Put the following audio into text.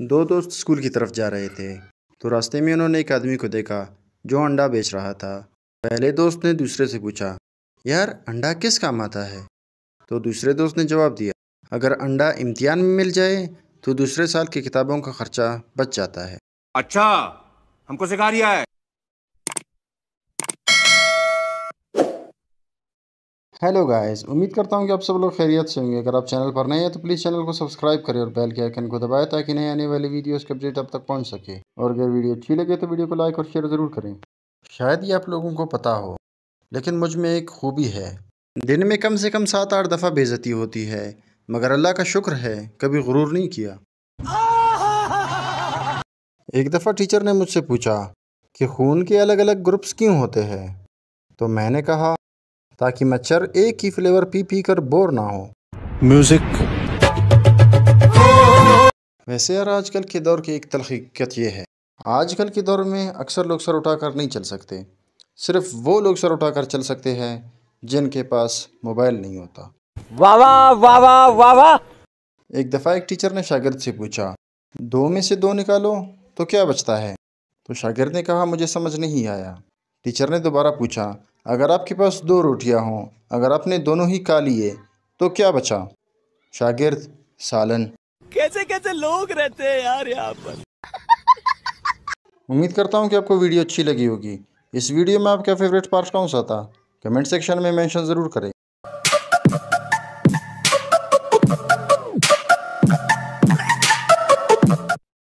दो दोस्त स्कूल की तरफ जा रहे थे तो रास्ते में उन्होंने एक आदमी को देखा जो अंडा बेच रहा था पहले दोस्त ने दूसरे से पूछा यार अंडा किस काम आता है तो दूसरे दोस्त ने जवाब दिया अगर अंडा इम्तिहान में मिल जाए तो दूसरे साल की किताबों का खर्चा बच जाता है अच्छा हमको सिखा रिया है हेलो गाइस उम्मीद करता हूँ कि आप सब लोग खैरियत से होंगे अगर आप चैनल पर नए हैं तो प्लीज़ चैनल को सब्सक्राइब करें और बेल के आइकन को दबाएं ताकि नए आने वाली वीडियोस के अपडेट आप तक पहुँच सके और अगर वीडियो अच्छी लगे तो वीडियो को लाइक और शेयर ज़रूर करें शायद ये आप लोगों को पता हो लेकिन मुझ में एक खूबी है दिन में कम से कम सात आठ दफ़ा बेज़ती होती है मगर अल्लाह का शुक्र है कभी गुरूर नहीं किया एक दफ़ा टीचर ने मुझसे पूछा कि खून के अलग अलग ग्रुप्स क्यों होते हैं तो मैंने कहा ताकि मच्छर एक ही फ्लेवर पी पी कर बोर ना हो म्यूज़िक वैसे यार आजकल के दौर की एक तलखीकत यह है आजकल के दौर में अक्सर लोग सर उठाकर नहीं चल सकते सिर्फ वो लोग सर उठाकर चल सकते हैं जिनके पास मोबाइल नहीं होता वावा वावा वावा एक दफ़ा एक टीचर ने शागिर्द से पूछा दो में से दो निकालो तो क्या बचता है तो शागिर्द ने कहा मुझे समझ नहीं आया टीचर ने दोबारा पूछा अगर आपके पास दो रोटियां हों अगर आपने दोनों ही खा लिए तो क्या बचा शागिर्द सालन कैसे कैसे लोग रहते हैं यार यहाँ पर उम्मीद करता हूँ कि आपको वीडियो अच्छी लगी होगी इस वीडियो में आपका फेवरेट पार्ट कौन सा था कमेंट सेक्शन में मेंशन ज़रूर करें